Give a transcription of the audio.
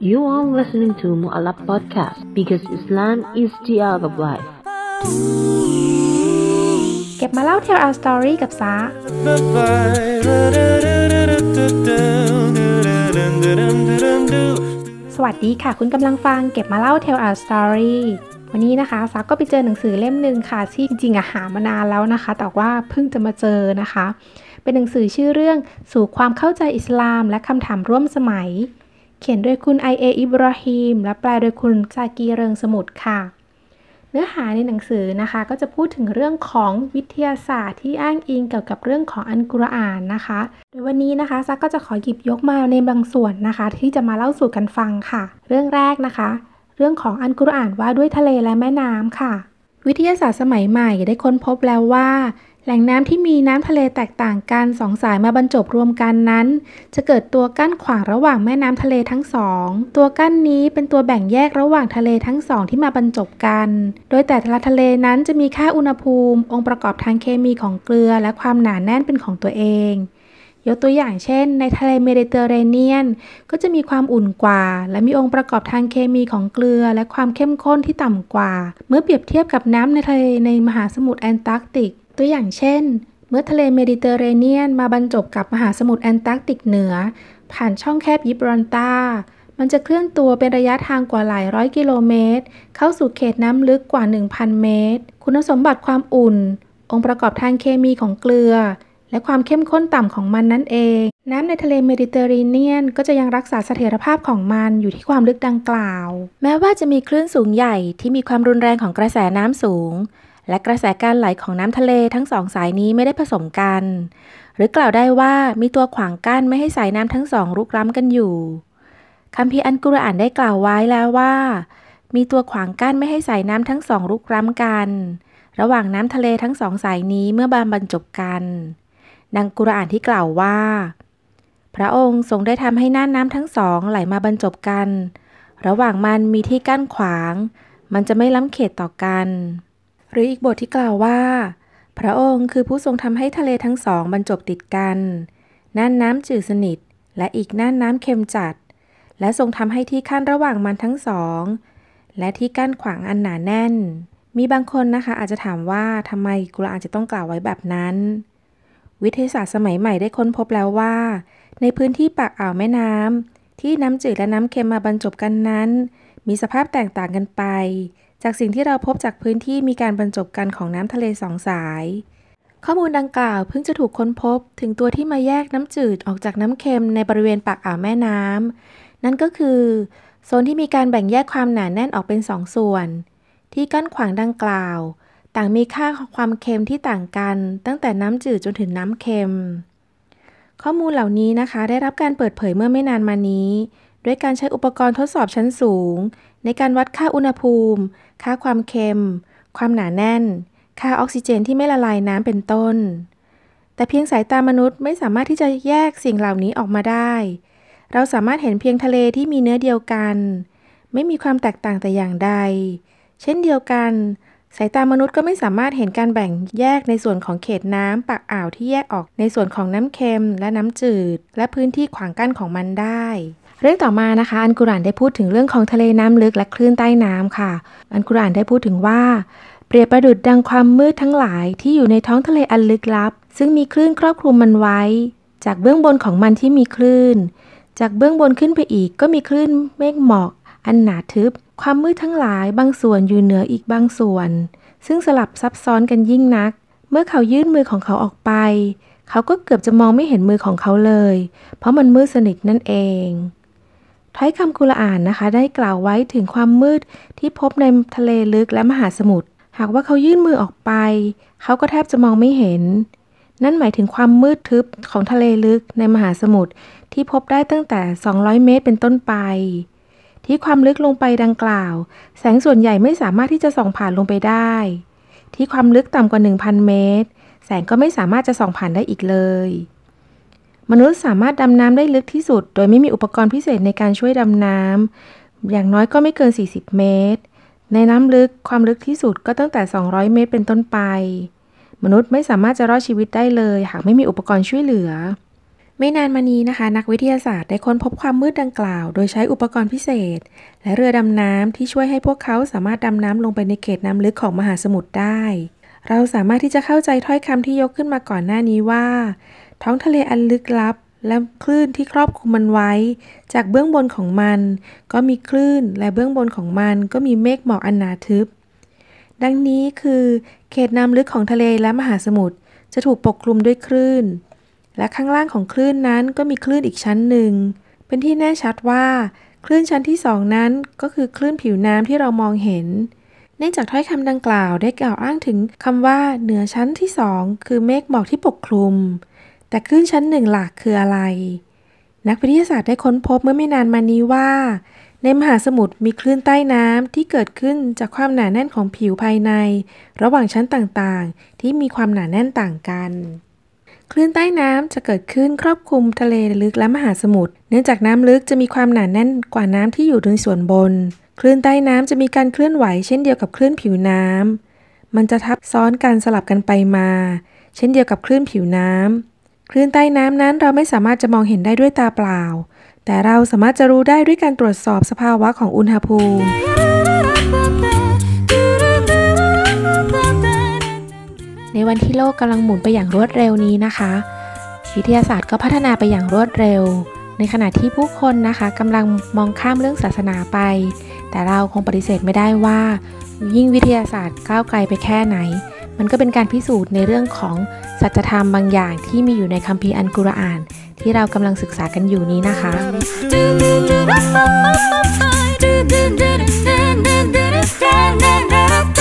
You are listening to Mu'alab Podcast because Islam is the art of life. เก็บมาเล่า Tell Our Story กับซาสวัสดีค่ะ คุณกำลังฟัง เก็บมาเล่า Tell Our Story วันนี้นะคะ ซักก็ไปเจอหนังสือเล่มหนึ่งค่ะ ที่จริงๆอะหามานานแล้วนะคะ แต่ว่าเพิ่งจะมาเจอนะคะ เป็นหนังสือชื่อเรื่องสู่ความเข้าใจอิสลามและคำถามร่วมสมัย เขียนโดยคุณไอเออิบราฮิมและแปลโดยคุณซากีเริงสมุทรค่ะ เนื้อหาในหนังสือนะคะ ก็จะพูดถึงเรื่องของวิทยาศาสตร์ที่อ้างอิงเกี่ยวกับเรื่องของอันกุรอานนะคะ โดยวันนี้นะคะซักก็จะขอหยิบยกมาในบางส่วนนะคะ ที่จะมาเล่าสู่กันฟังค่ะ เรื่องแรกนะคะเรื่องของอันกุรอานว่าด้วยทะเลและแม่น้ำค่ะ วิทยาศาสตร์สมัยใหม่ ได้ค้นพบแล้วว่า แหล่งน้ำที่มีน้ำทะเลแตกต่างกันสองสายมาบรรจบรวมกันนั้น จะเกิดตัวกั้นขวางระหว่างแม่น้ำทะเลทั้งสอง ตัวกั้นนี้เป็นตัวแบ่งแยกระหว่างทะเลทั้งสอง ที่มาบรรจบกัน โดยแต่ละทะเลนั้นจะมีค่าอุณหภูมิ องค์ประกอบทางเคมีของเกลือและความหนาแน่นเป็นของตัวเองยกตัวอย่างเช่น ในทะเลเมดิเตอร์เรเนียน ก็จะมีความอุ่นกว่า และมีองค์ประกอบทางเคมีของเกลือ และความเข้มข้นที่ต่ำกว่า เมื่อเปรียบเทียบกับน้ำในทะเลในมหาสมุทรแอนตาร์กติก ตัวอย่างเช่น เมื่อทะเลเมดิเตอร์เรเนียนมาบรรจบกับมหาสมุทรแอนตาร์กติกเหนือ ผ่านช่องแคบยิบรอนตา มันจะเคลื่อนตัวเป็นระยะทางกว่าหลายร้อยกิโลเมตรเข้าสู่เขตน้ำลึกกว่า1,000เมตร คุณสมบัติความอุ่น องค์ประกอบทางเคมีของเกลือและความเข้มข้นต่ำของมันนั่นเอง น้ำในทะเลเมดิเตอร์เรเนียนก็จะยังรักษาเสถียรภาพของมันอยู่ที่ความลึกดังกล่าว แม้ว่าจะมีคลื่นสูงใหญ่ที่มีความรุนแรงของกระแสน้ำสูง และกระแสการไหลของน้ำทะเลทั้งสองสายนี้ไม่ได้ผสมกัน หรือกล่าวได้ว่ามีตัวขวางกั้นไม่ให้สายน้ำทั้งสองรุกล้ำกันอยู่ คัมภีร์อันกุรอานได้กล่าวไว้แล้วว่า มีตัวขวางกั้นไม่ให้สายน้ำทั้งสองรุกล้ำกัน ระหว่างน้ำทะเลทั้งสองสายนี้เมื่อบานบรรจบกันดังกุรอานที่กล่าวว่า พระองค์ทรงได้ทำให้น่านน้ำทั้งสองไหลมาบรรจบกัน ระหว่างมันมีที่กั้นขวาง มันจะไม่ล้ำเขตต่อกัน หรืออีกบทที่กล่าวว่า พระองค์คือผู้ทรงทำให้ทะเลทั้งสอง บรรจบติดกันน่านน้ำจืดสนิท และอีกน่านน้ำเค็มจัด และทรงทำให้ที่ขั้นระหว่างมันทั้งสอง และที่กั้นขวางอันหนาแน่น มีบางคนนะคะอาจจะถามว่าทำไมกุรอานจะต้องกล่าวไว้แบบนั้นวิทยาศาสตร์สมัยใหม่ได้ค้นพบแล้วว่า ในพื้นที่ปากอ่าวแม่น้ำที่น้ำจืดและน้ำเค็มมาบรรจบกันนั้น มีสภาพแตกต่างกันไป จากสิ่งที่เราพบจากพื้นที่มีการบรรจบกันของน้ำทะเลสองสาย ข้อมูลดังกล่าวเพิ่งจะถูกค้นพบ ถึงตัวที่มาแยกน้ำจืดออกจากน้ำเค็มในบริเวณปากอ่าวแม่น้ำนั่นก็คือโซนที่มีการแบ่งแยกความหนาแน่นออกเป็นสองส่วน ที่กั้นขวางดังกล่าวต่างมีค่าความเค็มที่ต่างกันตั้งแต่น้ำจืดจนถึงน้ำเค็ม ข้อมูลเหล่านี้นะคะได้รับการเปิดเผยเมื่อไม่นานมานี้ด้วยการใช้อุปกรณ์ทดสอบชั้นสูง ในการวัดค่าอุณหภูมิ ค่าความเค็ม ความหนาแน่น ค่าออกซิเจนที่ไม่ละลายน้ำเป็นต้น แต่เพียงสายตามนุษย์ ไม่สามารถที่จะแยกสิ่งเหล่านี้ออกมาได้ เราสามารถเห็นเพียงทะเลที่มีเนื้อเดียวกัน ไม่มีความแตกต่างแต่อย่างใดเช่นเดียวกันสายตามนุษย์ก็ไม่สามารถเห็นการแบ่งแยกในส่วนของเขตน้ำปากอ่าวที่แยกออกในส่วนของน้ำเค็ม และน้ำจืด และพื้นที่ขวางกั้นของมันได้ เรื่องต่อมานะคะ อันกุรานได้พูดถึงเรื่องของทะเลน้ำลึกและคลื่นใต้น้ำค่ะ อันกุรานได้พูดถึงว่าเปรียบประดุดดังความมืดทั้งหลายที่อยู่ในท้องทะเลอันลึกลับ ซึ่งมีคลื่นครอบคลุมมันไว้ จากเบื้องบนของมันที่มีคลื่น จากเบื้องบนขึ้นไปอีกก็มีคลื่นเมฆหมอกอันหนาทึบ ความมืดทั้งหลายบางส่วนอยู่เหนืออีกบางส่วน ซึ่งสลับซับซ้อนกันยิ่งนัก เมื่อเขายื่นมือของเขาออกไป เขาก็เกือบจะมองไม่เห็นมือของเขาเลย เพราะมันมืดสนิทนั่นเองท้ายคำกุลอ่านนะคะ ได้กล่าวไว้ถึงความมืดที่พบในทะเลลึกและมหาสมุทร หากว่าเขายื่นมือออกไป เขาก็แทบจะมองไม่เห็น นั่นหมายถึงความมืดทึบของทะเลลึกในมหาสมุทรที่พบได้ตั้งแต่200 เมตร เป็นต้นไปที่ความลึกลงไปดังกล่าวแสงส่วนใหญ่ไม่สามารถที่จะส่องผ่านลงไปได้ ที่ความลึกต่ำกว่า 1,000 เมตร แสงก็ไม่สามารถจะส่องผ่านได้อีกเลย มนุษย์สามารถดำน้ำได้ลึกที่สุด โดยไม่มีอุปกรณ์พิเศษในการช่วยดำน้ำอย่างน้อยก็ไม่เกิน 40 เมตร ในน้ำลึกความลึกที่สุดก็ตั้งแต่ 200 เมตรเป็นต้นไป มนุษย์ไม่สามารถจะรอดชีวิตได้เลย หากไม่มีอุปกรณ์ช่วยเหลือไม่นานมานี้นะคะนักวิทยาศาสตร์ได้ค้นพบความมืดดังกล่าว โดยใช้อุปกรณ์พิเศษ และเรือดำน้ำที่ช่วยให้พวกเขาสามารถดำน้ำลงไปในเขตน้ำลึกของมหาสมุทรได้ เราสามารถที่จะเข้าใจถ้อยคำที่ยกขึ้นมาก่อนหน้านี้ว่า ท้องทะเลอันลึกลับและคลื่นที่ครอบคลุมมันไว้ จากเบื้องบนของมัน ก็มีคลื่นและเบื้องบนของมันก็มีเมฆหมอกอันหนาทึบ ดังนี้คือ เขตน้ำลึกของทะเลและมหาสมุทรจะถูกปกคลุมด้วยคลื่นและข้างล่างของคลื่นนั้นก็มีคลื่นอีกชั้นหนึ่ง เป็นที่แน่ชัดว่า คลื่นชั้นที่สองนั้นก็คือคลื่นผิวน้ำที่เรามองเห็นเนื่องจากถ้อยคำดังกล่าวได้กล่าวอ้างถึงคำว่าเหนือชั้นที่สองคือเมฆหมอกที่ปกคลุม แต่คลื่นชั้นหนึ่งหลักคืออะไร นักวิทยาศาสตร์ได้ค้นพบเมื่อไม่นานมานี้ว่า ในมหาสมุทรมีคลื่นใต้น้ำที่เกิดขึ้นจากความหนาแน่นของผิวภายใน ระหว่างชั้นต่างๆ ที่มีความหนาแน่นต่างกันคลื่นใต้น้ำจะเกิดขึ้นครอบคลุมทะเลลึกและมหาสมุทร เนื่องจากน้ำลึกจะมีความหนาแน่นกว่าน้ำที่อยู่ในส่วนบน คลื่นใต้น้ำจะมีการเคลื่อนไหว เช่นเดียวกับคลื่นผิวน้ำมันจะทับซ้อนกันสลับกันไปมา เช่นเดียวกับคลื่นผิวน้ำคลื่นใต้น้ำนั้นเราไม่สามารถจะมองเห็นได้ด้วยตาเปล่า แต่เราสามารถจะรู้ได้ด้วยการตรวจสอบสภาวะของอุณหภูมิในวันที่โลกกำลังหมุนไปอย่างรวดเร็วนี้นะคะวิทยาศาสตร์ก็พัฒนาไปอย่างรวดเร็ว ในขณะที่ผู้คนนะคะกำลังมองข้ามเรื่องศาสนาไป แต่เราคงปฏิเสธไม่ได้ว่า ยิ่งวิทยาศาสตร์ก้าวไกลไปแค่ไหน มันก็เป็นการพิสูจน์ในเรื่องของ สัจธรรมบางอย่างที่มีอยู่ในคัมภีร์อันกุรอานที่เรากำลังศึกษากันอยู่นี้นะคะ